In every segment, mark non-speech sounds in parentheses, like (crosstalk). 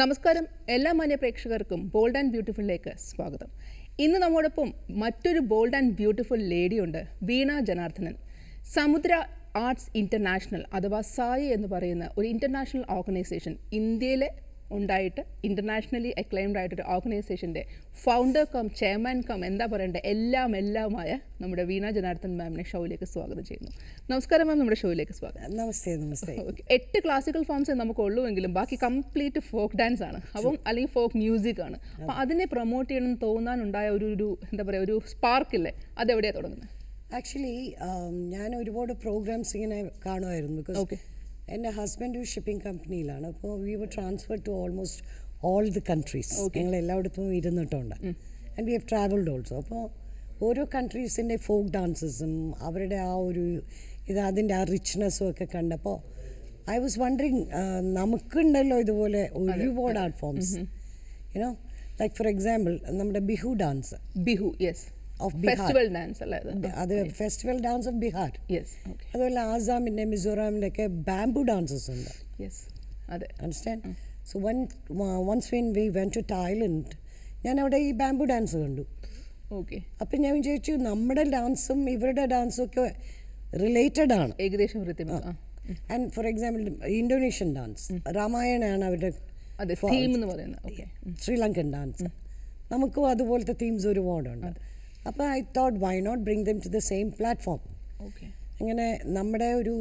നമസ്കാരം എല്ലാ മാന്യ പ്രേക്ഷകർക്കും ബോൾഡ് ആൻഡ് ബ്യൂട്ടിഫുള്ളിലേക്ക് സ്വാഗതം ഇന്ന് നമ്മോടൊപ്പം മറ്റൊരു ബോൾഡ് ആൻഡ് ബ്യൂട്ടിഫുൾ ലേഡിയുണ്ട് വീണ ജനാർദ്ദനൻ സമുദ്ര ആർട്സ് ഇൻ്റർനാഷണൽ അഥവാ സായി എന്ന് പറയുന്ന ഒരു ഇൻ്റർനാഷണൽ ഓർഗനൈസേഷൻ ഇന്ത്യയിലെ ഉണ്ടായിട്ട് ഇൻ്റർനാഷണലി അക്ലൈംഡ് ആയിട്ടൊരു ഓർഗനൈസേഷൻ്റെ ഫൗണ്ടർ കം ചെയർമാൻ കം എന്താ പറയേണ്ടത് എല്ലാം എല്ലാമായ നമ്മുടെ വീണ ജനാർദ്ദൻ മാമിനെ ഷോയിലേക്ക് സ്വാഗതം ചെയ്യുന്നു നമസ്കാരം മാം നമ്മുടെ ഷോയിലേക്ക് സ്വാഗതം നമസ്തേ നമസ്തേ ഓക്കെ എട്ട് ക്ലാസിക്കൽ ഫോംസേ നമുക്ക് ഉള്ളൂ എങ്കിലും ബാക്കി കംപ്ലീറ്റ് ഫോക്ക് ഡാൻസ് ആണ് അപ്പം അല്ലെങ്കിൽ ഫോക്ക് മ്യൂസിക് ആണ് അപ്പം അതിനെ പ്രൊമോട്ട് ചെയ്യണം തോന്നാനുണ്ടായ ഒരു ഒരു എന്താ പറയുക ഒരു സ്പാർക്കില്ലേ അതെവിടെയാണ് തുടങ്ങുന്നത് ആക്ച്വലി um, ഞാൻ ഒരുപാട് പ്രോഗ്രാംസ് ഇങ്ങനെ കാണുമായിരുന്നു ബിക്കോസ് എൻ്റെ ഹസ്ബൻഡ് ഒരു ഷിപ്പിംഗ് കമ്പനിയിലാണ് അപ്പോൾ we were transfer to almost all the countries ഞങ്ങൾ എല്ലായിടത്തും ഇരുന്നിട്ടുണ്ട് and we have travelled also അപ്പോൾ ഓരോ കൺട്രീസിൻ്റെ ഫോക്ക് ഡാൻസസും അവരുടെ ആ ഒരു ഇത് അതിൻ്റെ ആ റിച്ച്നെസ്സും ഒക്കെ കണ്ടപ്പോൾ ഐ വാസ് വണ്ടറിങ് നമുക്കുണ്ടല്ലോ ഇതുപോലെ ഒരുപാട് art forms you know like for example നമ്മുടെ Bihu dance Bihu yes of festival dance അല്ലേ അത് ഫെസ്റ്റിവൽ ഡാൻസ് ഓഫ് ബീഹാർ അതുപോലെ ആസാമിൻ്റെ മിസോറാമിൻ്റെ ഒക്കെ ബാംബു ഡാൻസസ് ഉണ്ട് അതെ understand so one once we went to Thailand ഞാൻ അവിടെ ഈ ബാംബു ഡാൻസ് കണ്ടു ഓക്കെ അപ്പം ഞാൻ വിചാരിച്ചു നമ്മുടെ ഡാൻസും ഇവരുടെ ഡാൻസും ഒക്കെ റിലേറ്റഡ് ആണ് ഏകദേശം and for example Indonesian dance രാമായണയാണ് അവരുടെ ശ്രീലങ്കൻ ഡാൻസ് നമുക്കും അതുപോലത്തെ തീംസ് ഒരുപാടുണ്ട് അപ്പോൾ I thought why not bring them to the same platform okay അങ്ങനെ നമ്മുടെ ഒരു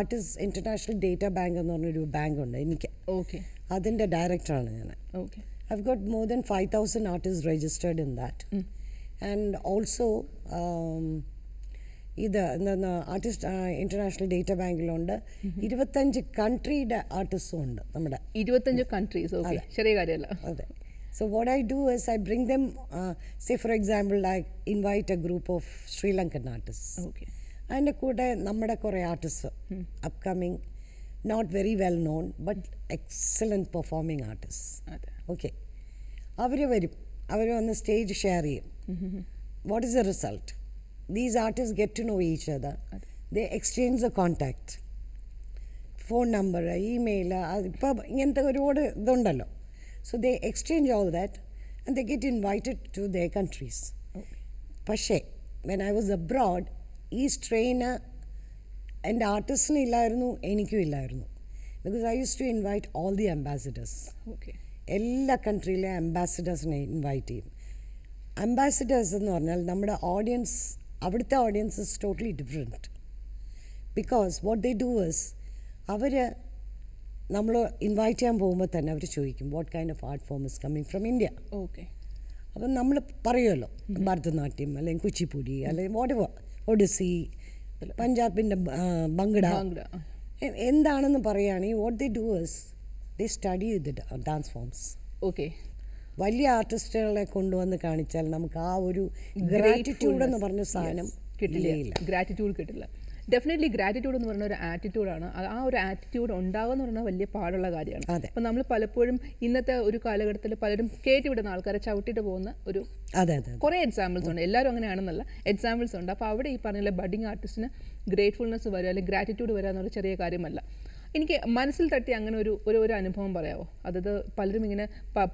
ആർട്ടിസ്റ്റ് ഇൻ്റർനാഷണൽ ഡേറ്റ ബാങ്ക് എന്ന് പറഞ്ഞൊരു ബാങ്ക് ഉണ്ട് എനിക്ക് ഓക്കെ അതിൻ്റെ ഡയറക്ടറാണ് ഞാൻ okay I got more than five thousand artist registered in that and also ഇത് എന്താ ആർട്ടിസ്റ്റ് ഇന്റർനാഷണൽ ഡേറ്റ ബാങ്കിലുണ്ട് ഇരുപത്തഞ്ച് കൺട്രിയുടെ ആർട്ടിസ്റ്റും ഉണ്ട് നമ്മുടെ ഇരുപത്തഞ്ച് കൺട്രീസ് ചെറിയ കാര്യമല്ല അതെ So what I do is I bring them, uh, say for example, I invite a group of Sri Lankan artists. Okay. അതിൻ്റെ കൂടെ നമ്മുടെ കുറേ artist upcoming not very well known but excellent performing artist okay അവർ വരും അവർ വന്ന് stage share ചെയ്യും what is the result these artist get to know each other they exchange the contact phone number email ഇപ്പോൾ ഇങ്ങനത്തെ ഒരുപാട് ഇതുണ്ടല്ലോ So they exchange all that and they get invited to their countries. Okay. പക്ഷേ when I was abroad ഈ സ്ട്രെയിന് എൻ്റെ ആർട്ടിസ്റ്റിന് ഇല്ലായിരുന്നു എനിക്കും ഇല്ലായിരുന്നു because I use to invite all the ambassadors okay എല്ലാ കൺട്രിയിലെ അംബാസിഡേഴ്സിനെ ഇൻവൈറ്റ് ചെയ്യും അംബാസിഡേഴ്സ് എന്ന് പറഞ്ഞാൽ നമ്മുടെ ഓഡിയൻസ് അവിടുത്തെ audience is totally different because what they doers അവർ നമ്മൾ ഇൻവൈറ്റ് ചെയ്യാൻ പോകുമ്പോൾ തന്നെ അവർ ചോദിക്കും what kind of art form is coming from India okay അപ്പം നമ്മൾ പറയുമല്ലോ ഭരതനാട്യം അല്ലെങ്കിൽ കുച്ചിപ്പുടി അല്ലെങ്കിൽ വാട്ട് എവർ ഒഡിസി പഞ്ചാബിൻ്റെ ബംഗ്ഡ എന്താണെന്ന് പറയുകയാണെങ്കിൽ what the doers the study the dance forms okay വലിയ ആർട്ടിസ്റ്റുകളെ കൊണ്ടുവന്ന് കാണിച്ചാൽ നമുക്ക് ആ ഒരു ഗ്രാറ്റിറ്റ്യൂഡ് എന്ന് പറഞ്ഞ സാധനം കിട്ടില്ല ഗ്രാറ്റിറ്റ്യൂഡ് കിട്ടില്ല ഡെഫിനറ്റ്ലി ഗ്രാറ്റിറ്റ്യൂഡ് എന്ന് പറഞ്ഞ ഒരു ആറ്റിറ്റ്യൂഡാണ് ആ ഒരു ആറ്റിറ്റ്യൂഡ് ഉണ്ടാകുക എന്ന് പറഞ്ഞാൽ വലിയ പാടുള്ള കാര്യമാണ് അപ്പം നമ്മൾ പലപ്പോഴും ഇന്നത്തെ ഒരു കാലഘട്ടത്തിൽ പലരും കേട്ടിവിടുന്ന ആൾക്കാരെ ചവിട്ടിട്ട് പോകുന്ന ഒരു അതെ അതെ കുറേ എക്സാമ്പിൾസ് ഉണ്ട് എല്ലാവരും അങ്ങനെയാണെന്നല്ല എക്സാമ്പിൾസ് ഉണ്ട് അപ്പോൾ അവിടെ ഈ പറഞ്ഞ ബഡിങ് ആർട്ടിസ്റ്റിന് ഗ്രേറ്റ്ഫുൾനെസ് വരിക അല്ലെങ്കിൽ ഗ്രാറ്റിറ്റ്യൂഡ് വരിക എന്നൊരു ചെറിയ കാര്യമല്ല എനിക്ക് മനസ്സിൽ തട്ടി അങ്ങനെ ഒരു ഒരു ഒരു അനുഭവം പറയാമോ അതായത് പലരും ഇങ്ങനെ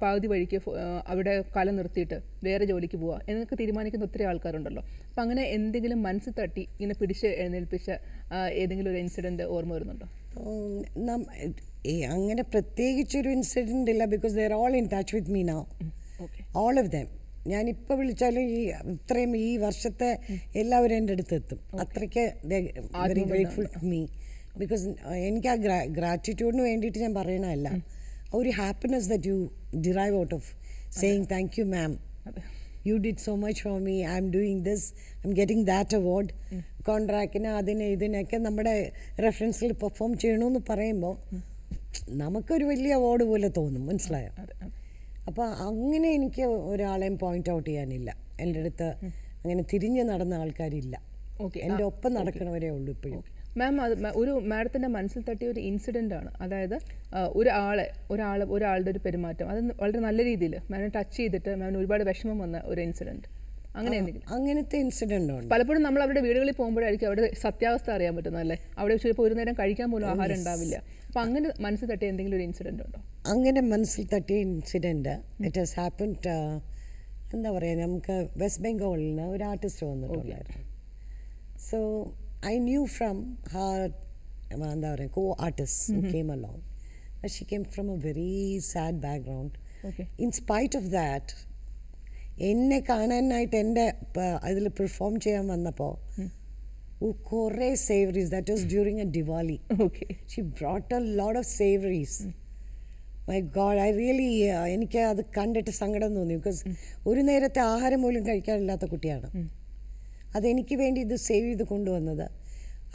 പകുതി വഴിക്ക് അവിടെ കല നിർത്തിയിട്ട് വേറെ ജോലിക്ക് പോവുക എന്നൊക്കെ തീരുമാനിക്കുന്ന ഒത്തിരി ആൾക്കാരുണ്ടല്ലോ അപ്പം അങ്ങനെ എന്തെങ്കിലും മനസ്സിൽ തട്ടി ഇങ്ങനെ പിടിച്ച് എഴുന്നേൽപ്പിച്ച ഏതെങ്കിലും ഒരു ഇൻസിഡൻറ്റ് ഓർമ്മ വരുന്നുണ്ടോ അങ്ങനെ പ്രത്യേകിച്ചൊരു ഇൻസിഡൻ്റ് ഇല്ല because they're all in touch with me now all of them ഞാനിപ്പോൾ വിളിച്ചാലും ഈ ഇത്രയും ഈ വർഷത്തെ എല്ലാവരും എൻ്റെ എത്തും അത്രയ്ക്ക് grateful to me because uh, എനിക്ക് ആ ഗ്രാ ഗ്രാറ്റിറ്റ്യൂഡിന് വേണ്ടിയിട്ട് ഞാൻ പറയണമല്ല ആ ഒരു happiness that you derive out of saying thank you ma'am you did so much for me I'm doing this I'm getting that award കോൺട്രാക്റ്റിന് അതിന് ഇതിനൊക്കെ നമ്മുടെ റെഫറൻസിൽ പെർഫോം ചെയ്യണമെന്ന് പറയുമ്പോൾ നമുക്കൊരു വലിയ അവാർഡ് പോലെ തോന്നും മനസ്സിലായോ അപ്പോൾ അങ്ങനെ എനിക്ക് ഒരാളെയും പോയിന്റ് ഔട്ട് ചെയ്യാനില്ല എൻ്റെ അടുത്ത് അങ്ങനെ തിരിഞ്ഞ് നടന്ന ആൾക്കാരില്ല ഓക്കെ എൻ്റെ ഒപ്പം നടക്കണവരെ ഉള്ളൂ ഇപ്പോഴും മാം അത് ഒരു മാഡത്തിൻ്റെ മനസ്സിൽ തട്ടിയ ഒരു ഇൻസിഡൻ്റ് ആണ് അതായത് ഒരാളെ ഒരാൾ ഒരാളുടെ ഒരു പെരുമാറ്റം അത് വളരെ നല്ല രീതിയിൽ മാമിനെ ടച്ച് ചെയ്തിട്ട് മാമിന് ഒരുപാട് വിഷമം വന്ന ഒരു ഇൻസിഡൻറ്റ് അങ്ങനെ അങ്ങനത്തെ ഇൻസിഡൻ്റ് ഉണ്ട് പലപ്പോഴും നമ്മൾ അവരുടെ വീടുകളിൽ പോകുമ്പോഴായിരിക്കും അവരുടെ സത്യാവസ്ഥ അറിയാൻ അല്ലേ അവിടെ ചിലപ്പോൾ ഒരു നേരം കഴിക്കാൻ പോലും oh, ആഹാരം ഉണ്ടാവില്ല അപ്പോൾ അങ്ങനെ മനസ്സിൽ തട്ടിയ എന്തെങ്കിലും ഒരു ഇൻസിഡൻ്റ് ഉണ്ടോ അങ്ങനെ മനസ്സിൽ തട്ടിയ ഇൻസിഡൻറ്റ് ഇറ്റ് ഹാസ് ഹാപ്പൻ എന്താ പറയുക നമുക്ക് വെസ്റ്റ് ബംഗാളിൽ നിന്ന് ഒരു ആർട്ടിസ്റ്റ് വന്നിട്ടുണ്ടായിരുന്നു so I knew from her, എന്താ പറയുക co artist came along she came from a very sad background in spite of that എന്നെ കാണാനായിട്ട് എൻ്റെ അതിൽ പെർഫോം ചെയ്യാൻ വന്നപ്പോൾ കുറേ savouries that was during a Diwali okay she brought a load of savouries my God I really എനിക്ക് അത് കണ്ടിട്ട് സങ്കടം തോന്നി ബിക്കോസ് ഒരു നേരത്തെ ആഹാരം പോലും കഴിക്കാനില്ലാത്ത കുട്ടിയാണ് അതെനിക്ക് വേണ്ടി ഇത് സേവ് ചെയ്ത് കൊണ്ടുവന്നത്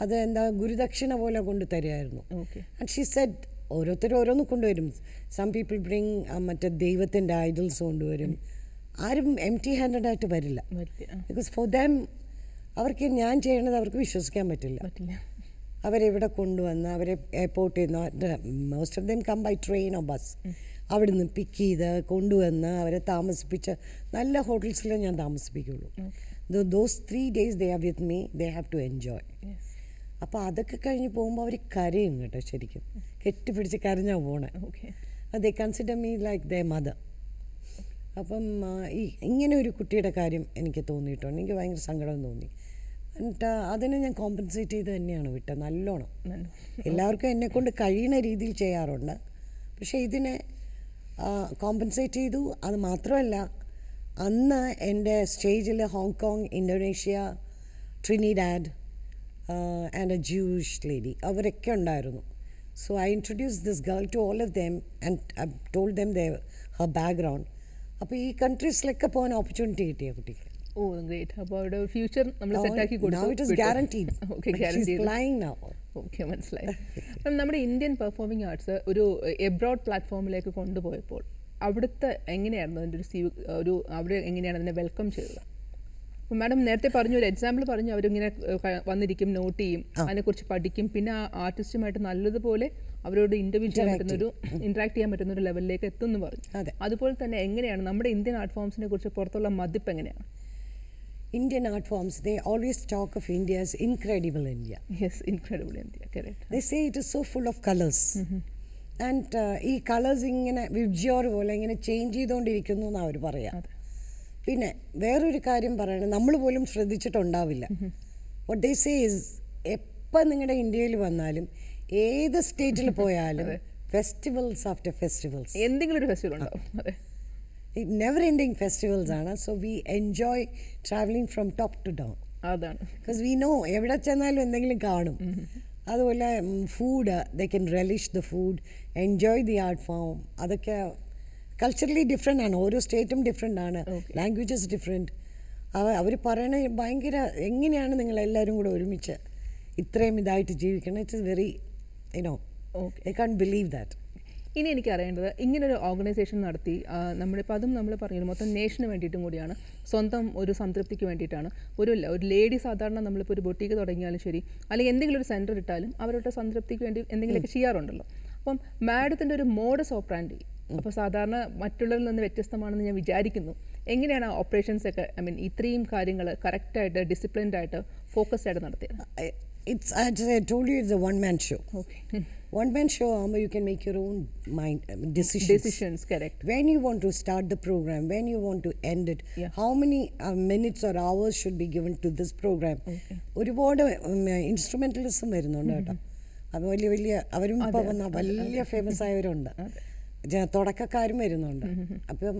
അത് എന്താ ഗുരുദക്ഷിണ പോലെ കൊണ്ടു തരുമായിരുന്നു ആൻഡ് ഷീ സെറ്റ് ഓരോരുത്തർ ഓരോന്ന് കൊണ്ടുവരും സം പീപ്പിൾ ബ്രിങ് മറ്റേ ദൈവത്തിൻ്റെ ഐഡൽസ് കൊണ്ടുവരും ആരും എം ടി ഹാൻഡഡ് ആയിട്ട് വരില്ല ബിക്കോസ് ഫോർ ദാം അവർക്ക് ഞാൻ ചെയ്യണത് അവർക്ക് വിശ്വസിക്കാൻ പറ്റില്ല അവരെവിടെ കൊണ്ടുവന്ന് അവരെ എയർപോർട്ടിൽ നിന്ന് most of them come by train or bus അവിടുന്ന് പിക്ക് ചെയ്ത് കൊണ്ടുവന്ന് അവരെ താമസിപ്പിച്ച് നല്ല ഹോട്ടൽസിലേ ഞാൻ താമസിപ്പിക്കുള്ളൂ those three days they are with me they have to enjoy അപ്പോൾ അതൊക്കെ കഴിഞ്ഞ് പോകുമ്പോൾ അവർ കരയും കേട്ടോ ശരിക്കും കെട്ടിപ്പിടിച്ച് കരഞ്ഞാൽ പോണേ they consider me like their mother അപ്പം ഈ ഇങ്ങനെ ഒരു കുട്ടിയുടെ കാര്യം എനിക്ക് തോന്നിയിട്ടുണ്ട് എനിക്ക് ഭയങ്കര സങ്കടം തോന്നി എന്നിട്ട് അതിനെ ഞാൻ കോമ്പൻസേറ്റ് ചെയ്ത് തന്നെയാണ് വിട്ടത് നല്ലോണം എല്ലാവർക്കും എന്നെക്കൊണ്ട് കഴിയുന്ന രീതിയിൽ ചെയ്യാറുണ്ട് പക്ഷേ ഇതിനെ കോമ്പൻസേറ്റ് ചെയ്തു അത് മാത്രമല്ല അന്ന് എൻ്റെ സ്റ്റേജിൽ Hong Kong Indonesia Trinidad and a Jewish lady അവരൊക്കെ ഉണ്ടായിരുന്നു so I introduce this girl to all of them and I told them the her background അപ്പോൾ ഈ കൺട്രീസിലൊക്കെ പോകാൻ ഓപ്പർച്യൂണിറ്റി കിട്ടിയ കുട്ടിക്ക് ഓ ഗ്രേറ്റ് അപ്പോൾ അവിടെ ഫ്യൂച്ചർ നമ്മൾ സെറ്റാക്കി ഓക്കെ മനസ്സിലായി നമ്മുടെ ഇന്ത്യൻ പെർഫോമിംഗ് ആർട്സ് ഒരു എബ്രോഡ് പ്ലാറ്റ്ഫോമിലേക്ക് കൊണ്ടുപോയപ്പോൾ അവിടുത്തെ എങ്ങനെയായിരുന്നു അതിൻ്റെ ഒരു സീ ഒരു അവിടെ എങ്ങനെയാണ് അതിനെ വെൽക്കം ചെയ്തത് മാഡം നേരത്തെ പറഞ്ഞു ഒരു എക്സാമ്പിൾ പറഞ്ഞു അവരിങ്ങനെ വന്നിരിക്കും നോട്ട് ചെയ്യും അതിനെക്കുറിച്ച് പഠിക്കും പിന്നെ ആ ആർട്ടിസ്റ്റുമായിട്ട് നല്ലതുപോലെ അവരോട് ഇൻ്റർവ്യൂ ചെയ്യാൻ പറ്റുന്ന ഒരു ഇന്ററാക്ട് ചെയ്യാൻ പറ്റുന്ന ഒരു ലെവലിലേക്ക് എത്തുമെന്ന് പറഞ്ഞു അതുപോലെ തന്നെ എങ്ങനെയാണ് നമ്മുടെ ഇന്ത്യൻ ആർട്ട് ഫോംസിനെ കുറിച്ച് പുറത്തുള്ള മതിപ്പ് എങ്ങനെയാണ് Indian art forms, they always talk of India's incredible India. Yes, incredible India, correct. They say it is so full of colors. Mm -hmm. And uh, ഈ കളേഴ്സ് ഇങ്ങനെ വിബ്ജിയോർ പോലെ ഇങ്ങനെ ചേഞ്ച് ചെയ്തുകൊണ്ടിരിക്കുന്നു എന്നാണ് അവർ പറയുക പിന്നെ വേറൊരു കാര്യം പറയണത് നമ്മൾ പോലും ശ്രദ്ധിച്ചിട്ടുണ്ടാവില്ല വട്ട് ഈസ് ഈസ് എപ്പം നിങ്ങളുടെ ഇന്ത്യയിൽ വന്നാലും ഏത് സ്റ്റേറ്റിൽ പോയാലും ഫെസ്റ്റിവൽസ് ആഫ്റ്റർ ഫെസ്റ്റിവൽസ് എന്തെങ്കിലും ഒരു ഫെസ്റ്റിവൽ ഉണ്ടാവും നെവർ എൻഡിങ് ഫെസ്റ്റിവൽസ് ആണ് so we enjoy travelling from top to down അതാണ് ബിക്കോസ് വി നോ എവിടെ ചെന്നാലും എന്തെങ്കിലും കാണും അതുപോലെ food they can relish the food enjoy the art form അതൊക്കെ കൾച്ചറലി ഡിഫറെൻ്റ് ആണ് ഓരോ സ്റ്റേറ്റും ഡിഫറെൻ്റ് ആണ് ലാംഗ്വേജസ് ഡിഫറെൻറ്റ് അവ അവർ പറയണ ഭയങ്കര എങ്ങനെയാണ് നിങ്ങൾ എല്ലാവരും കൂടെ ഒരുമിച്ച് ഇത്രയും ഇതായിട്ട് ജീവിക്കണം it's very you know I can't believe that ഇനി എനിക്ക് അറിയേണ്ടത് ഇങ്ങനൊരു ഓർഗനൈസേഷൻ നടത്തി നമ്മളിപ്പോൾ അതും നമ്മൾ പറഞ്ഞത് മൊത്തം നേഷന് വേണ്ടിയിട്ടും കൂടിയാണ് സ്വന്തം ഒരു സംതൃപ്തിക്ക് വേണ്ടിയിട്ടാണ് ഒരു ഒരു ലേഡി സാധാരണ നമ്മളിപ്പോൾ ഒരു ബൊട്ടീക്ക് തുടങ്ങിയാലും ശരി അല്ലെങ്കിൽ എന്തെങ്കിലും ഒരു സെൻറ്റർ ഇട്ടാലും അവരുടെ സംതൃപ്തിക്ക് വേണ്ടി എന്തെങ്കിലുമൊക്കെ ചെയ്യാറുണ്ടല്ലോ അപ്പം മാഡത്തിൻ്റെ ഒരു മോഡസ് ഓപ്പറാൻഡി അപ്പോൾ സാധാരണ മറ്റുള്ളവരിൽ നിന്ന് വ്യത്യസ്തമാണെന്ന് ഞാൻ വിചാരിക്കുന്നു എങ്ങനെയാണ് ഓപ്പറേഷൻസ് ഒക്കെ ഐ മീൻ ഇത്രയും കാര്യങ്ങൾ കറക്റ്റായിട്ട് ഡിസിപ്ലിൻഡ് ആയിട്ട് ഫോക്കസ്ഡ് ആയിട്ട് നടത്തിയത് it's I told you it's a one man show okay one man show armor you can make your own mind I mean, decisions decisions correct when you want to start the program when you want to end it yeah. how many uh, minutes or hours should be given to this program ഒരുപാട് ഇൻസ്ട്രുമെന്റലിസം വരുന്നുണ്ട് കേട്ടോ അത് വലിയ വലിയ അവരും famous വന്ന വലിയ famous ആയവരുണ്ട് തുടക്കക്കാരും വരുന്നുണ്ട് അപ്പം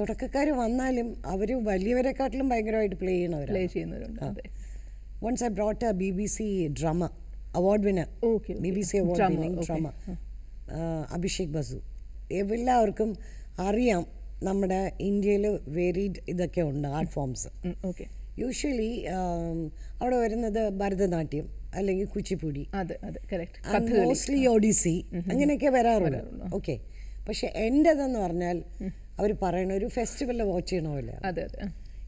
തുടക്കക്കാർ വന്നാലും അവർ വലിയവരെക്കാട്ടിലും ഭയങ്കരമായിട്ട് പ്ലേ ചെയ്യണവരാണ് പ്ലേ ചെയ്യുന്നവരുണ്ട് once I brought a B B C drama award winner B B C award winning drama Abhishek Basu എല്ലാവർക്കും അറിയാം നമ്മുടെ ഇന്ത്യയിൽ വേരീഡ് ഇതൊക്കെ ഉണ്ട് ആർട്ട് ഫോംസ് ഓക്കെ യൂഷ്വലി അവിടെ വരുന്നത് ഭരതനാട്യം അല്ലെങ്കിൽ കുച്ചിപ്പുടി മോസ്റ്റ്ലി ഒഡീസി അങ്ങനെയൊക്കെ വരാറുണ്ട് ഓക്കെ പക്ഷെ എൻ്റെതെന്ന് പറഞ്ഞാൽ അവർ പറയണ ഒരു ഫെസ്റ്റിവലിൽ വാച്ച് ചെയ്യണ പോലെ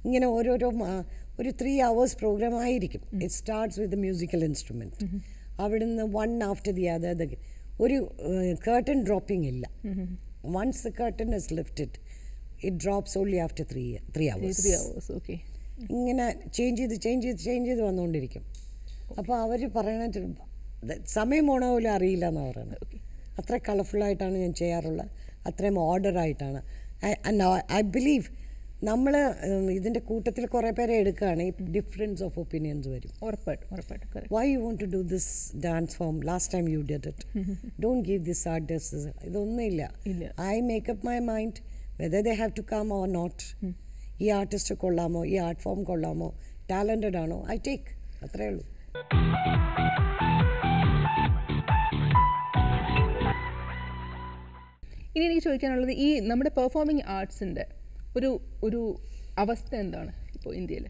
ഇങ്ങനെ ഓരോരോ ഒരു ത്രീ അവേഴ്സ് പ്രോഗ്രാം ആയിരിക്കും it starts with musical instrument അവിടെ നിന്ന് one after the other the ഒരു കേർട്ടൺ ഡ്രോപ്പിംഗ് ഇല്ല once the curtain is lifted it drops only after three three hours three hours okay ഇങ്ങനെ ചേഞ്ച് ചെയ്ത് change ചെയ്ത് change ചെയ്ത് വന്നുകൊണ്ടിരിക്കും അപ്പോൾ അവർ പറയണ സമയം പോണോ പോലും അറിയില്ല എന്നാണ് പറയുന്നത് അത്ര കളർഫുള്ളായിട്ടാണ് ഞാൻ ചെയ്യാറുള്ളത് അത്രയും ഓർഡർ ആയിട്ടാണ് ഐ ബിലീവ് നമ്മൾ ഇതിൻ്റെ കൂട്ടത്തിൽ കുറേ പേരെ എടുക്കുകയാണ് ഡിഫറൻസ് ഓഫ് ഒപ്പീനിയൻസ് വരും ഉറപ്പായിട്ടും ഉറപ്പായിട്ടും why you want to do this dance form last time you did it don't give this artist ഇല്ല I make up my mind whether they have to come or not ഈ artist കൊള്ളാമോ ഈ art form കൊള്ളാമോ talented ആണോ I take അത്രേ ഉള്ളൂ ഇനി എനിക്ക് ചോദിക്കാനുള്ളത് ഈ നമ്മുടെ പെർഫോമിങ് ആർട്സിൻ്റെ ഒരു ഒരു അവസ്ഥ എന്താണ് ഇപ്പോൾ ഇന്ത്യയിൽ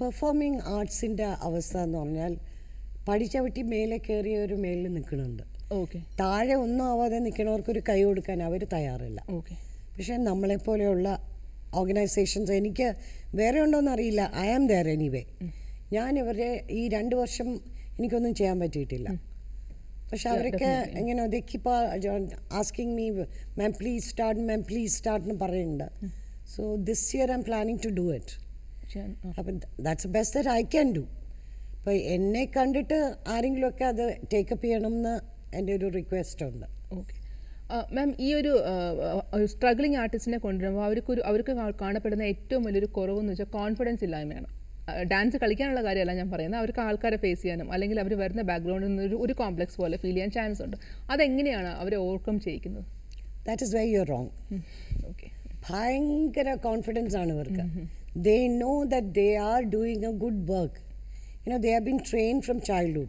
പെർഫോമിംഗ് ആർട്സിൻ്റെ അവസ്ഥ എന്ന് പറഞ്ഞാൽ പഠിച്ചവട്ടി മേലെ ഒരു മേലിൽ നിൽക്കുന്നുണ്ട് ഓക്കെ താഴെ ഒന്നും ആവാതെ നിൽക്കണവർക്കൊരു കൈ കൊടുക്കാൻ അവർ തയ്യാറില്ല ഓക്കെ പക്ഷേ നമ്മളെപ്പോലെയുള്ള ഓർഗനൈസേഷൻസ് എനിക്ക് വേറെ ഉണ്ടോയെന്ന് അറിയില്ല ഐ ആം ദർ എനിവേ ഞാൻ ഇവരെ ഈ രണ്ട് വർഷം എനിക്കൊന്നും ചെയ്യാൻ പറ്റിയിട്ടില്ല പക്ഷെ അവരൊക്കെ ഇങ്ങനെ they keep asking me ma'am please start ma'am please start എന്ന് പറയുന്നുണ്ട് so this year I am planning to do it അപ്പം that's best that I can do അപ്പോൾ എന്നെ കണ്ടിട്ട് ആരെങ്കിലുമൊക്കെ അത് ടേക്കപ്പ് ചെയ്യണം എന്ന് എൻ്റെ ഒരു റിക്വസ്റ്റ് ഉണ്ട് ഓക്കെ മാം uh, ഈ ഒരു സ്ട്രഗ്ലിങ് uh, uh, ആർട്ടിസ്റ്റിനെ കൊണ്ടുവരുമ്പോൾ അവർക്കൊരു അവർക്ക് കാണപ്പെടുന്ന ഏറ്റവും വലിയൊരു കുറവെന്ന് വെച്ചാൽ കോൺഫിഡൻസ് ഇല്ലായ്മയാണ് ഡാൻസ് കളിക്കാനുള്ള കാര്യമല്ല ഞാൻ പറയുന്നത് അവർക്ക് ആൾക്കാരെ ഫേസ് ചെയ്യാനും അല്ലെങ്കിൽ അവർ വരുന്ന ബാക്ക്ഗ്രൗണ്ടിൽ നിന്ന് ഒരു കോംപ്ലക്സ് പോലെ ഫീൽ ചെയ്യാൻ ചാൻസ് ഉണ്ട് അതെങ്ങനെയാണ് അവരെ ഓവർകം ചെയ്യിക്കുന്നത് that is why you wrong okay ഭയങ്കര കോൺഫിഡൻസ് ആണ് ഇവർക്ക് they know that they are doing a good work you know they are been train from childhood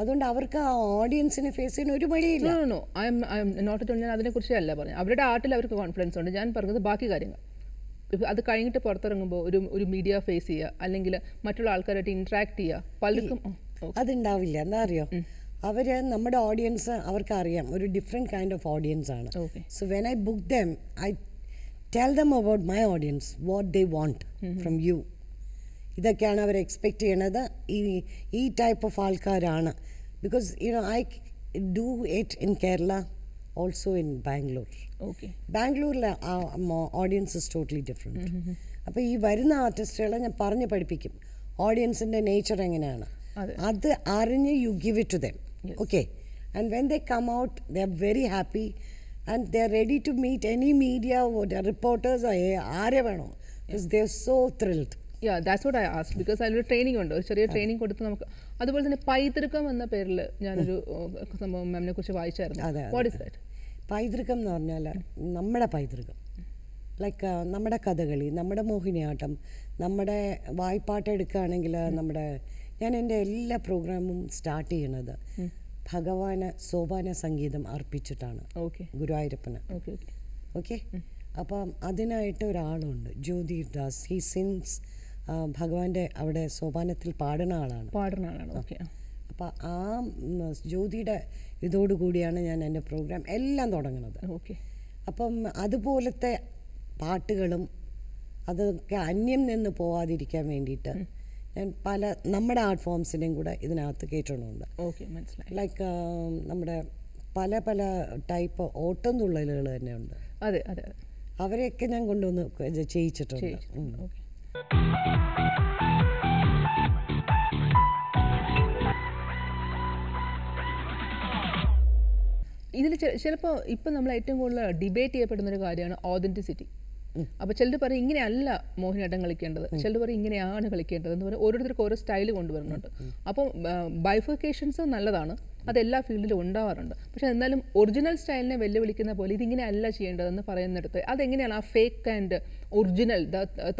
അതുകൊണ്ട് അവർക്ക് ആ ഓഡിയൻസിനെ ഫേസ് ചെയ്യുന്ന ഒരു വഴിയില്ല നോട്ട് ഞാൻ അതിനെക്കുറിച്ച് അല്ല പറഞ്ഞു അവരുടെ ആർട്ടിൽ അവർക്ക് കോൺഫിഡൻസ് ഉണ്ട് ഞാൻ പറഞ്ഞത് ബാക്കി കാര്യങ്ങൾ അത് കഴിഞ്ഞിട്ട് പുറത്തിറങ്ങുമ്പോൾ ഒരു ഒരു മീഡിയ ഫേസ് ചെയ്യുക അല്ലെങ്കിൽ മറ്റുള്ള ആൾക്കാരായിട്ട് ഇൻട്രാക്ട് ചെയ്യുക പലർക്കും അതുണ്ടാവില്ല എന്താ അറിയോ അവർ നമ്മുടെ ഓഡിയൻസ് അവർക്കറിയാം ഒരു ഡിഫറെൻറ്റ് കൈൻഡ് ഓഫ് ഓഡിയൻസ് ആണ് so when I book them I tell them about my audience what they want from you ഇതൊക്കെയാണ് അവർ എക്സ്പെക്റ്റ് ചെയ്യണത് ഈ ഈ ടൈപ്പ് ഓഫ് ആൾക്കാരാണ് because you know I do it in Kerala also in Bangalore ബാംഗ്ലൂരിലെ audience is totally different അപ്പോൾ ഈ വരുന്ന ആർട്ടിസ്റ്റുകളെ ഞാൻ പറഞ്ഞ് പഠിപ്പിക്കും ഓഡിയൻസിൻ്റെ നേച്ചർ എങ്ങനെയാണ് അത് അറിഞ്ഞ് you give it to them okay and when they come out the are very happy and they are ready to meet any media reporters ആരെ വേണോ they so thrilled yeah that's what I ask because അതിലൊരു training ഉണ്ട് ഒരു ചെറിയ training കൊടുത്ത് നമുക്ക് അതുപോലെ തന്നെ പൈതൃകം എന്ന പേരിൽ ഞാനൊരു സംഭവം മാമിനെ കുറിച്ച് വായിച്ചായിരുന്നു വാട്ട് പൈതൃകം എന്ന് പറഞ്ഞാൽ നമ്മുടെ പൈതൃകം ലൈക്ക് നമ്മുടെ കഥകളി നമ്മുടെ മോഹിനിയാട്ടം നമ്മുടെ വായ്പാട്ട് എടുക്കുകയാണെങ്കിൽ നമ്മുടെ ഞാൻ എൻ്റെ എല്ലാ പ്രോഗ്രാമും സ്റ്റാർട്ട് ചെയ്യണത് ഭഗവാന് സോപാന സംഗീതം അർപ്പിച്ചിട്ടാണ് ഗുരുവായൂരപ്പന് ഓക്കെ അപ്പം അതിനായിട്ട് ഒരാളുണ്ട് ജ്യോതിർ ഹി സിൻസ് ഭഗവാന്റെ അവിടെ സോപാനത്തിൽ പാടുന്ന ആളാണ് പാടുന്ന ആളാണ് ഓക്കെ അപ്പോൾ ആ ജ്യോതിയുടെ ഇതോടുകൂടിയാണ് ഞാൻ എൻ്റെ പ്രോഗ്രാം എല്ലാം തുടങ്ങുന്നത് ഓക്കെ അപ്പം അതുപോലത്തെ പാട്ടുകളും അതൊക്കെ അന്യം നിന്ന് പോവാതിരിക്കാൻ വേണ്ടിയിട്ട് ഞാൻ പല നമ്മുടെ ആർട്ട് ഫോംസിനെയും കൂടെ ഇതിനകത്ത് കേട്ടിട്ടുണ്ട് ഓക്കെ മനസ്സിലായി ലൈക്ക് നമ്മുടെ പല പല ടൈപ്പ് ഓട്ടം തുള്ളലുകൾ തന്നെ ഉണ്ട് അതെ അതെ അവരെയൊക്കെ ഞാൻ കൊണ്ടുവന്ന് ചെയ്യിച്ചിട്ടുണ്ട് ഓക്കെ ഇതിൽ ചിലപ്പോൾ ഇപ്പം നമ്മൾ ഏറ്റവും കൂടുതൽ ഡിബേറ്റ് ചെയ്യപ്പെടുന്ന ഒരു കാര്യമാണ് ഓതൻറ്റിസിറ്റി അപ്പോൾ ചിലർ പറയും ഇങ്ങനെയല്ല മോഹിനിയാട്ടം കളിക്കേണ്ടത് ചിലർ പറയും ഇങ്ങനെയാണ് കളിക്കേണ്ടത് എന്ന് പറഞ്ഞാൽ ഓരോരുത്തർക്ക് ഓരോ സ്റ്റൈൽ കൊണ്ടുവരുന്നുണ്ട് അപ്പം ബൈഫിക്കേഷൻസ് നല്ലതാണ് അതെല്ലാ ഫീൽഡിലും ഉണ്ടാവാറുണ്ട് പക്ഷെ എന്നാലും ഒറിജിനൽ സ്റ്റൈലിനെ വെല്ലുവിളിക്കുന്ന പോലെ ഇതിങ്ങനെയല്ല ചെയ്യേണ്ടതെന്ന് പറയുന്നിടത്ത് അതെങ്ങനെയാണ് ആ ഫേക്ക് ആൻഡ് ഒറിജിനൽ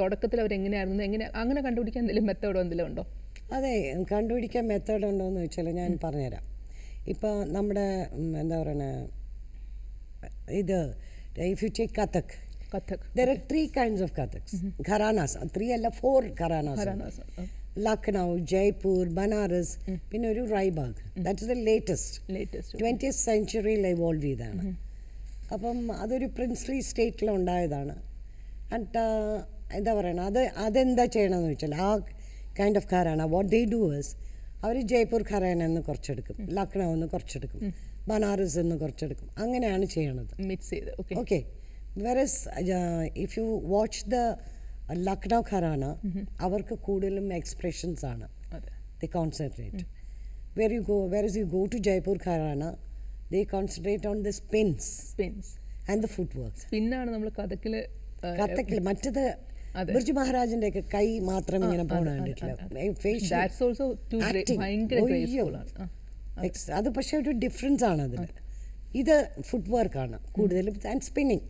തുടക്കത്തിൽ അവരെങ്ങനെയായിരുന്നു എങ്ങനെ അങ്ങനെ കണ്ടുപിടിക്കാൻ എന്തെങ്കിലും മെത്തേഡോ എന്തെങ്കിലും ഉണ്ടോ അതെ കണ്ടുപിടിക്കാൻ മെത്തേഡ് ഉണ്ടോ എന്ന് വെച്ചാൽ ഞാൻ പറഞ്ഞുതരാം ഇപ്പോൾ നമ്മുടെ എന്താ പറയണ ഇത് if you take Kathak Kathak there are three kinds of Kathaks gharanas three അല്ല ഫോർ ഘറാനാസ് ലക്നൗ ജയ്പൂർ ബനാറസ് പിന്നെ ഒരു റൈബാഗ് that is the latest latest twenty സെഞ്ചുറിയിൽ ഇവോൾവ് ചെയ്താണ് അപ്പം അതൊരു പ്രിൻസ്ലി സ്റ്റേറ്റിലുണ്ടായതാണ് ആൻഡ് എന്താ പറയണം അത് അതെന്താ ചെയ്യണമെന്ന് വെച്ചാൽ ആ kind of gharana what they doers അവർ ജയ്പൂർ ഖരാന എന്ന് കുറച്ചെടുക്കും ലക്നൗ എന്ന് കുറച്ചെടുക്കും ബനാറസ് എന്ന് കുറച്ചെടുക്കും അങ്ങനെയാണ് ചെയ്യണത് മിക്സ് ചെയ്ത് okay whereas if you watch the ലക്നൗക്കാരാണ് അവർക്ക് കൂടുതലും എക്സ്പ്രഷൻസ് ആണ് the concentrate where you go where is you go to Jaipur ഖാരാണ് they concentrate on the spins spins and the foot work പിന്നാണ് നമ്മൾ കഥക്കിൽ കഥക്കിൽ മറ്റത് ബിർജു മഹാരാജിന്റെ ഒക്കെ കൈ മാത്രം ഇങ്ങനെ പോണ അത് പക്ഷെ ഒരു ഡിഫറൻസ് ആണ് അതിൽ ഇത് ഫുഡ് വർക്കാണ് കൂടുതലും ആൻഡ് സ്പിന്നിങ്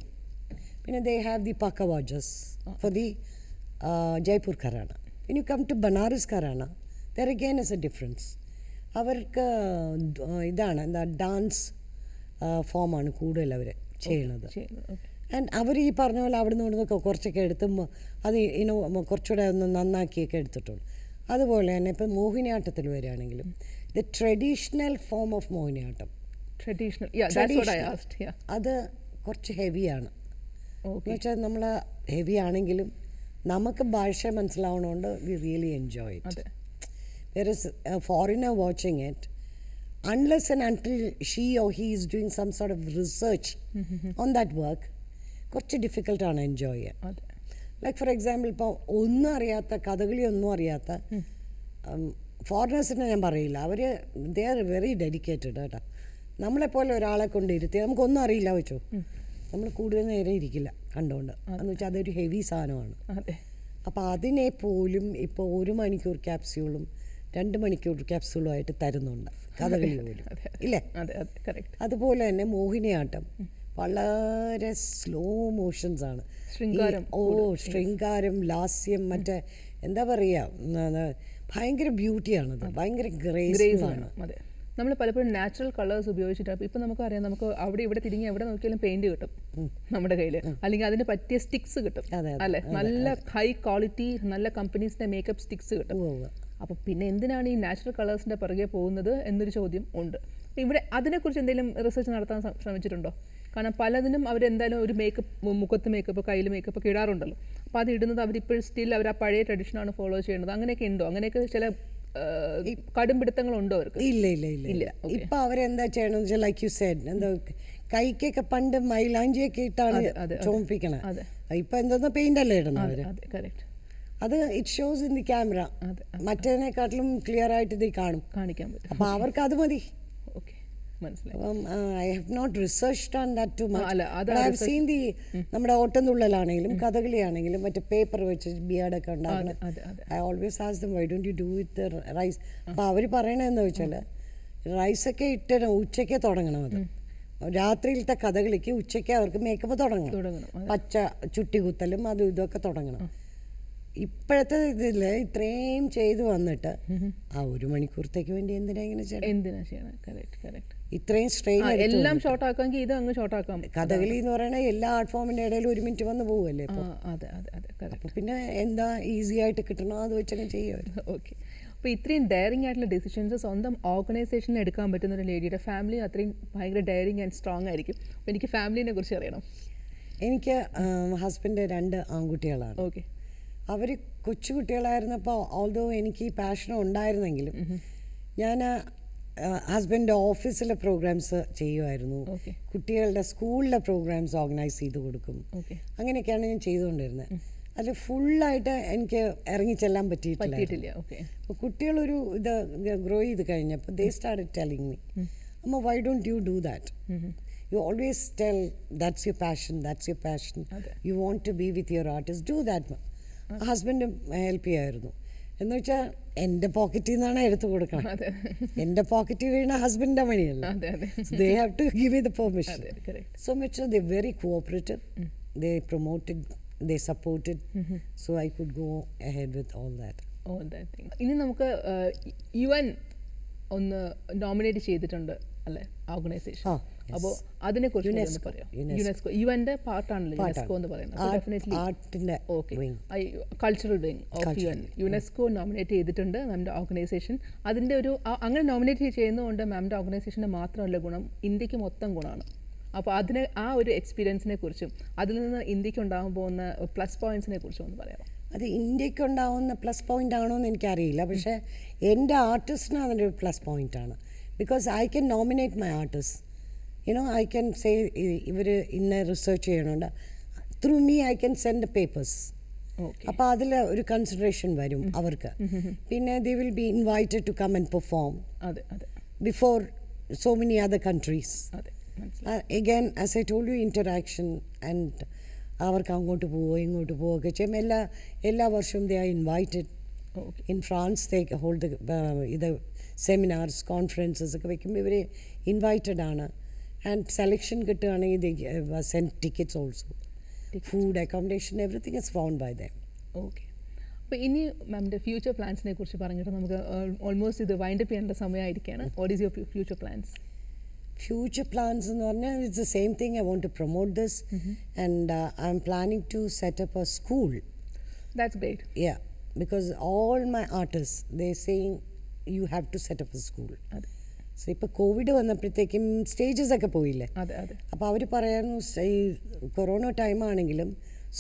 പിന്നെ they have the pakhawajs for the Jaipur gharana when you come to Banaras gharana there again is a difference അവർക്ക് ഇതാണ് എന്താ ഡാൻസ് ഫോമാണ് കൂടുതൽ അവർ ചെയ്യണത് ആൻഡ് അവർ ഈ പറഞ്ഞ പോലെ അവിടെ നിന്ന് ഇവിടുന്നൊക്കെ കുറച്ചൊക്കെ എടുത്ത് അത് ഇനോ കുറച്ചുകൂടെ ഒന്ന് നന്നാക്കിയൊക്കെ എടുത്തിട്ടുണ്ട് അതുപോലെ തന്നെ ഇപ്പം മോഹിനിയാട്ടത്തിൽ വരികയാണെങ്കിലും the traditional form of Mohiniyattam traditional അത് കുറച്ച് ഹെവിയാണ് എന്ന് വെച്ചാൽ നമ്മൾ ഹെവി ആണെങ്കിലും നമുക്ക് ഭാഷ മനസ്സിലാവണോണ്ട് we really enjoy it where is foreigner watching it unless and until she or he is doing some sort of research on that work കുറച്ച് ഡിഫിക്കൽട്ടാണ് എൻജോയ് ചെയ്യാൻ ലൈക്ക് ഫോർ എക്സാമ്പിൾ ഇപ്പോൾ ഒന്നും അറിയാത്ത കഥകളി ഒന്നും അറിയാത്ത ഫോറിനേഴ്സിനെ ഞാൻ പറയില്ല അവർ ദേ ആർ വെരി ഡെഡിക്കേറ്റഡ് കേട്ടോ നമ്മളെപ്പോലെ ഒരാളെ കൊണ്ട് നമുക്കൊന്നും അറിയില്ല വെച്ചോ നമ്മൾ കൂടുതൽ നേരം ഇരിക്കില്ല കണ്ടുകൊണ്ട് എന്ന് വെച്ചാൽ അതൊരു ഹെവി സാധനമാണ് അപ്പോൾ അതിനെ പോലും ഇപ്പോൾ ഒരു മണിക്കൂർ ക്യാപ്സ്യൂളും രണ്ട് മണിക്കൂർ ക്യാപ്സ്യൂളും ആയിട്ട് തരുന്നുണ്ട് കഥകളി പോലും ഇല്ലേ അതുപോലെ തന്നെ മോഹിനിയാട്ടം വളരെ സ്ലോ മോഷൻസ് ആണ് ഓ ശൃംഗാരം ലാസ്യം മറ്റേ എന്താ പറയുക ഭയങ്കര ബ്യൂട്ടിയാണത് ഭയങ്കര ഗ്രേസ് ആണ് നമ്മൾ പലപ്പോഴും നാച്ചുറൽ കളേഴ്സ് ഉപയോഗിച്ചിട്ട് ഇപ്പം നമുക്കറിയാം നമുക്ക് അവിടെ ഇവിടെ തിരിഞ്ഞ് എവിടെ നോക്കിയാലും പെയിന്റ് കിട്ടും നമ്മുടെ കയ്യിൽ അല്ലെങ്കിൽ അതിന് പറ്റിയ സ്റ്റിക്സ് കിട്ടും അല്ലെ നല്ല ഹൈ ക്വാളിറ്റി നല്ല കമ്പനീസിന്റെ മേക്കപ്പ് സ്റ്റിക്സ് കിട്ടും അപ്പം പിന്നെ എന്തിനാണ് ഈ നാച്ചുറൽ കളേഴ്സിന്റെ പുറകെ പോകുന്നത് എന്നൊരു ചോദ്യം ഉണ്ട് ഇവിടെ അതിനെക്കുറിച്ച് എന്തെങ്കിലും റിസർച്ച് നടത്താൻ ശ്രമിച്ചിട്ടുണ്ടോ കാരണം പലതിനും അവരെന്തായാലും ഒരു മേക്കപ്പ് മുഖത്ത് മേക്കപ്പ് കയ്യിൽ മേക്കപ്പ് ഒക്കെ ഇടാറുണ്ടല്ലോ അപ്പോൾ അത് ഇടുന്നത് അവരിപ്പോഴും സ്റ്റിൽ അവർ ആ പഴയ ട്രഡീഷനാണ് ഫോളോ ചെയ്യുന്നത് അങ്ങനെയൊക്കെ ഉണ്ടോ അങ്ങനെയൊക്കെ ചില ഈ കടും പിടുത്തങ്ങളുണ്ടോ അവർക്ക് ഇല്ല ഇല്ല ഇല്ല ഇല്ല ഇപ്പൊ അവരെന്താ ചെയ്യണമെന്ന് വെച്ചാൽ ലൈക്ക് യു സെഡ് എന്താ കൈക്കൊക്കെ പണ്ട് മൈലാഞ്ചിയൊക്കെ ഇട്ടാണ് ചോമിപ്പിക്കണേ ഇപ്പൊ എന്തെന്നാ പെയിന്റ് അല്ലേ ഇടുന്നത് അവര് അത് it shows in the camera മറ്റേതിനെക്കാട്ടിലും ക്ലിയർ ആയിട്ട് ഇത് കാണും കാണിക്കാൻ പറ്റും അപ്പൊ അവർക്ക് അത് മതി നമ്മുടെ ഓട്ടംതുള്ളലാണെങ്കിലും കഥകളിയാണെങ്കിലും മറ്റേ പേപ്പർ വെച്ച് ബിയാഡ് ഒക്കെ ഉണ്ടാകണം I always ask why don't you do with rice അപ്പോൾ അവർ പറയണതെന്ന് റൈസൊക്കെ ഇട്ട് ഉച്ചയ്ക്ക് തുടങ്ങണം അത് രാത്രിയിലത്തെ കഥകളിക്ക് ഉച്ചയ്ക്ക് അവർക്ക് മേക്കപ്പ് തുടങ്ങണം പച്ച ചുട്ടി കുത്തലും അതും ഇതൊക്കെ തുടങ്ങണം ഇപ്പോഴത്തെ ഇതിൽ ഇത്രയും ചെയ്തു വന്നിട്ട് ആ ഒരു മണിക്കൂറത്തേക്ക് വേണ്ടി എന്തിനാ ഇങ്ങനെ ചെയ്യണം എന്തിനാ ചെയ്യണം കറക്റ്റ് കറക്റ്റ് ഇത്രയും സ്ട്രെയിൻ എല്ലാം ഷോർട്ട് ആക്കാമെങ്കിൽ ഇത് അങ്ങ് ഷോർട്ട് ആക്കാം കഥകളി എന്ന് പറയുന്നത് എല്ലാ ആർട്ട് ഫോമിൻ്റെ ഇടയിൽ ഒരു മിനിറ്റ് വന്ന് പോവുമല്ലേ അതെ അതെ അതെ അപ്പോൾ പിന്നെ എന്താ ഈസി ആയിട്ട് കിട്ടണോ അത് വെച്ചങ്ങ് ചെയ്യുമായിരുന്നു ഓക്കെ (laughs) അപ്പോൾ ഇത്രയും ഡയറിംഗ് ആയിട്ടുള്ള ഡിസിഷൻസ് സ്വന്തം ഓർഗനൈസേഷനിൽ എടുക്കാൻ പറ്റുന്ന ഒരു ലേഡിയുടെ ഫാമിലി അത്രയും ഭയങ്കര ഡയറിംഗ് ആൻഡ് സ്ട്രോങ് ആയിരിക്കും അപ്പോൾ എനിക്ക് ഫാമിലിനെ കുറിച്ച് അറിയണം എനിക്ക് ഹസ്ബൻഡ് രണ്ട് ആൺകുട്ടികളാണ് ഓക്കെ അവർ കൊച്ചുകുട്ടികളായിരുന്നപ്പോൾ ഓൾദോ എനിക്ക് ഈ പാഷൻ ഉണ്ടായിരുന്നെങ്കിലും ഞാൻ ഹസ്ബൻഡ് ഓഫീസിലെ പ്രോഗ്രാംസ് ചെയ്യുമായിരുന്നു കുട്ടികളുടെ സ്കൂളിലെ പ്രോഗ്രാംസ് ഓർഗനൈസ് ചെയ്ത് കൊടുക്കും അങ്ങനെയൊക്കെയാണ് ഞാൻ ചെയ്തുകൊണ്ടിരുന്നത് അതിൽ ഫുള്ളായിട്ട് എനിക്ക് ഇറങ്ങിച്ചെല്ലാൻ പറ്റിയിട്ടില്ല അപ്പോൾ കുട്ടികളൊരു ഇത് ഗ്രോ ചെയ്ത് കഴിഞ്ഞപ്പോൾ they start telling me amma why don't you do that you always tell that's your passion that's your passion you want to be with your artist do that husband help ചെയ്യായിരുന്നു എന്ന് വെച്ചാൽ എൻ്റെ പോക്കറ്റിൽ നിന്നാണ് എടുത്തു കൊടുക്കണം എൻ്റെ പോക്കറ്റിൽ വീണ ഹസ്ബൻഡിൻ്റെ മണിയല്ല they have to give the permission so much the very cooperative they promoted they supported so I could go head with all that all that ഇനി നമുക്ക് യു എൻ ഒന്ന് നോമിനേറ്റ് ചെയ്തിട്ടുണ്ട് അല്ലേ ഓർഗനൈസേഷൻ അപ്പോ അതിനെ കുറിച്ച് പറയാം യുനെസ്കോ യുവന്റെ പാർട്ടാണല്ലോ യുനെസ്കോ എന്ന് പറയുന്നത് cultural wing of U N UNESCO nominate ചെയ്തിട്ടുണ്ട് മാമിന്റെ ഓർഗനൈസേഷൻ അതിന്റെ ഒരു അങ്ങനെ നോമിനേറ്റ് ചെയ്യുന്നതുകൊണ്ട് മാമിന്റെ ഓർഗനൈസേഷന്റെ മാത്രമല്ല ഗുണം ഇന്ത്യക്ക് മൊത്തം ഗുണമാണ് അപ്പോൾ അതിന് ആ ഒരു എക്സ്പീരിയൻസിനെ കുറിച്ചും അതിൽ നിന്ന് ഇന്ത്യക്ക് ഉണ്ടാകാൻ പോകുന്ന പ്ലസ് പോയിന്റ്സിനെ കുറിച്ചും ഒന്ന് പറയാം അത് ഇന്ത്യക്ക് ഉണ്ടാകുന്ന പ്ലസ് പോയിന്റ് ആണോ എന്ന് എനിക്കറിയില്ല പക്ഷേ എൻ്റെ ആർട്ടിസ്റ്റിന് അതിൻ്റെ ഒരു പ്ലസ് പോയിന്റ് ആണ് because I can nominate my artist you know I can say ഇവർ ഇന്ന റിസർച്ച് ചെയ്യണുണ്ട് through me I can send papers അപ്പോൾ അതിൽ ഒരു കൺസിഡറേഷൻ വരും അവർക്ക് പിന്നെ they will be invited to come and perform before so many other countries again as I told you interaction and അവർക്ക് അങ്ങോട്ട് പോവുക ഇങ്ങോട്ട് ഒക്കെ ചെയ്യും എല്ലാ എല്ലാ വർഷവും they are invited in France they hold ഇത് സെമിനാർസ് കോൺഫറൻസസ് ഒക്കെ വയ്ക്കുമ്പോൾ ഇവർ ഇൻവൈറ്റഡ് ആണ് ആൻഡ് സെലക്ഷൻ കിട്ടുകയാണെങ്കിൽ they tickets also food accommodation everything is found by them okay അപ്പോൾ ഇനി മാമിൻ്റെ ഫ്യൂച്ചർ പ്ലാൻസിനെ കുറിച്ച് പറഞ്ഞിട്ട് നമുക്ക് ഓൾമോസ്റ്റ് uh, ഇത് വൈൻഡപ്പ് ചെയ്യേണ്ട സമയമായിരിക്കുകയാണ് what is your future plans future plans എന്ന് പറഞ്ഞാൽ it's the same thing I want to promote this and I am planning to set up a school that's great yeah because all my artist the same you have to set up a school so ഇപ്പോൾ covid വന്നപ്പോഴത്തേക്കും stages ഒക്കെ പോയില്ലേ അപ്പോൾ അവർ പറയുന്നു ഈ corona ടൈമാണെങ്കിലും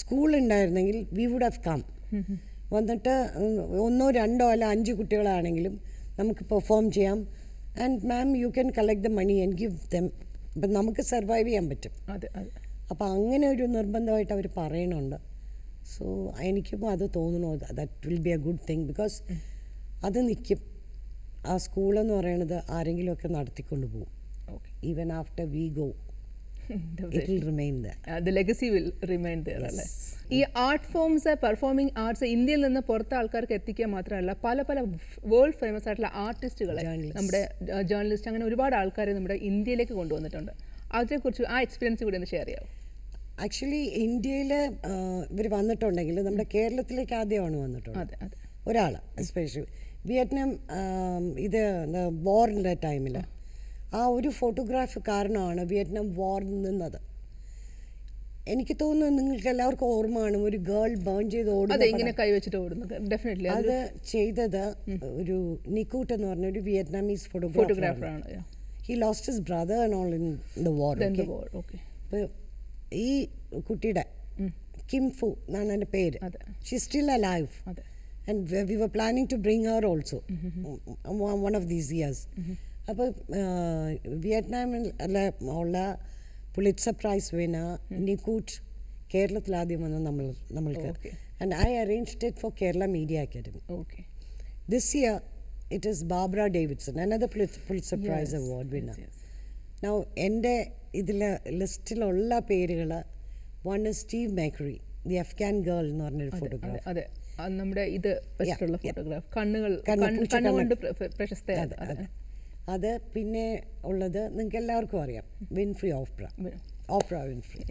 school ഉണ്ടായിരുന്നെങ്കിൽ വി വുഡ് ഹാവ് കം വന്നിട്ട് ഒന്നോ രണ്ടോ അല്ല അഞ്ച് കുട്ടികളാണെങ്കിലും നമുക്ക് പെർഫോം ചെയ്യാം and ma'am you can collect the money and give them അപ്പം നമുക്ക് സർവൈവ് ചെയ്യാൻ പറ്റും അതെ അതെ അപ്പോൾ അങ്ങനെ ഒരു നിർബന്ധമായിട്ട് അവർ പറയണുണ്ട് സോ എനിക്കും അത് തോന്നണോ that will be a good thing because അത് നിൽക്കും ആ സ്കൂളെന്ന് പറയണത് ആരെങ്കിലുമൊക്കെ നടത്തിക്കൊണ്ട് പോകും even after we go legacy will remain അല്ലേ ഈ ആർട്ട് ഫോംസ് പെർഫോമിംഗ് ആർട്സ് ഇന്ത്യയിൽ നിന്ന് പുറത്തെ ആൾക്കാർക്ക് എത്തിക്കുക മാത്രമല്ല പല പല വേൾഡ് ഫേമസ് ആയിട്ടുള്ള ആർട്ടിസ്റ്റുകളെ നമ്മുടെ ജേർണലിസ്റ്റ് uh, അങ്ങനെ ഒരുപാട് ആൾക്കാരെ നമ്മുടെ ഇന്ത്യയിലേക്ക് കൊണ്ടുവന്നിട്ടുണ്ട് അതിനെക്കുറിച്ച് ആ എക്സ്പീരിയൻസ് കൂടി ഒന്ന് ഷെയർ ചെയ്യാം ആക്ച്വലി ഇന്ത്യയിൽ uh, ഇവർ വന്നിട്ടുണ്ടെങ്കിൽ നമ്മുടെ കേരളത്തിലേക്ക് ആദ്യമാണ് വന്നിട്ടുള്ളത് ഒരാൾ എസ്പെഷ്യലി വിയറ്റ്നാം ഇത് വാറിൻ്റെ ടൈമിൽ ആ ഒരു ഫോട്ടോഗ്രാഫ് കാരണമാണ് വിയറ്റ്നാം വാർ നിന്നത് എനിക്ക് തോന്നുന്നു നിങ്ങൾക്ക് എല്ലാവർക്കും ഓർമ്മ ഒരു ഗേൾ ബേൺ ചെയ്ത് ഓടുന്നത് കൈവച്ചിട്ട് ഓടുന്നത് ഡെഫിനറ്റ്ലി അത് ചെയ്തത് ഒരു നിക്കൂട്ട് എന്ന് പറഞ്ഞ ഒരു വിയറ്റ്നാമീസ് ഫോട്ടോഗ്രാഫറാണ് he lost his brother and all in the war ഈ കുട്ടിയുടെ കിംഫു എന്നാണ് എൻ്റെ പേര് she still alive and we were planning to bring her also mm-hmm. um, um, one of these years അപ്പോൾ mm-hmm. വിയറ്റ്നാമിൽ uh, ഉള്ള പുളിറ്റ്സ price വിന നികൂട്ട് കേരളത്തിൽ ആദ്യം വന്ന നമ്മൾ നമ്മൾക്ക് and I arranged it for Kerala media academy okay this year it is Barbara Davidson another Pulitzer prize award winner now എൻ്റെ ഇതിൽ ലിസ്റ്റിലുള്ള പേരുകൾ one is Steve McCurry the Afghan girl എന്ന് പറഞ്ഞൊരു ഫോട്ടോഗ്രാഫ് നമ്മുടെ ഇത് ഫോട്ടോഗ്രാഫ് കണ്ണുകൾ കണ്ണുകൊണ്ട് പ്രശസ്ത അത് പിന്നെ ഉള്ളത് നിങ്ങൾക്ക് എല്ലാവർക്കും അറിയാം വിൻഫ്രി ഓപ്ര ഓപ്ര വിൻഫ്രി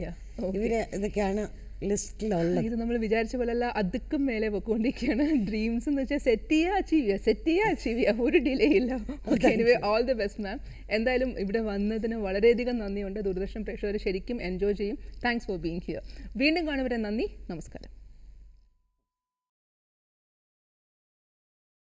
ഇവര് ഇതൊക്കെയാണ് ലിസ്റ്റിലുള്ളത് ഇത് നമ്മൾ വിചാരിച്ച പോലെയല്ല അതുക്കും മേലെ പോയിക്കൊണ്ടിരിക്കുകയാണ് ഡ്രീംസ് എന്ന് വെച്ചാൽ സെറ്റ് ചെയ്യുക അച്ചീവ് ചെയ്യുക സെറ്റ് ചെയ്യുക അച്ചീവ് ചെയ്യുക ഒരു ഡിലേ ഇല്ല okay anyway all the best ma'am എന്തായാലും ഇവിടെ വന്നതിന് വളരെയധികം നന്ദിയുണ്ട് ദൂരദർശൻ പ്രേക്ഷകർ ശരിക്കും എൻജോയ് ചെയ്യും താങ്ക്സ് ഫോർ ബീങ് ഹിയർ വീണ്ടും കാണുവരെ നന്ദി നമസ്കാരം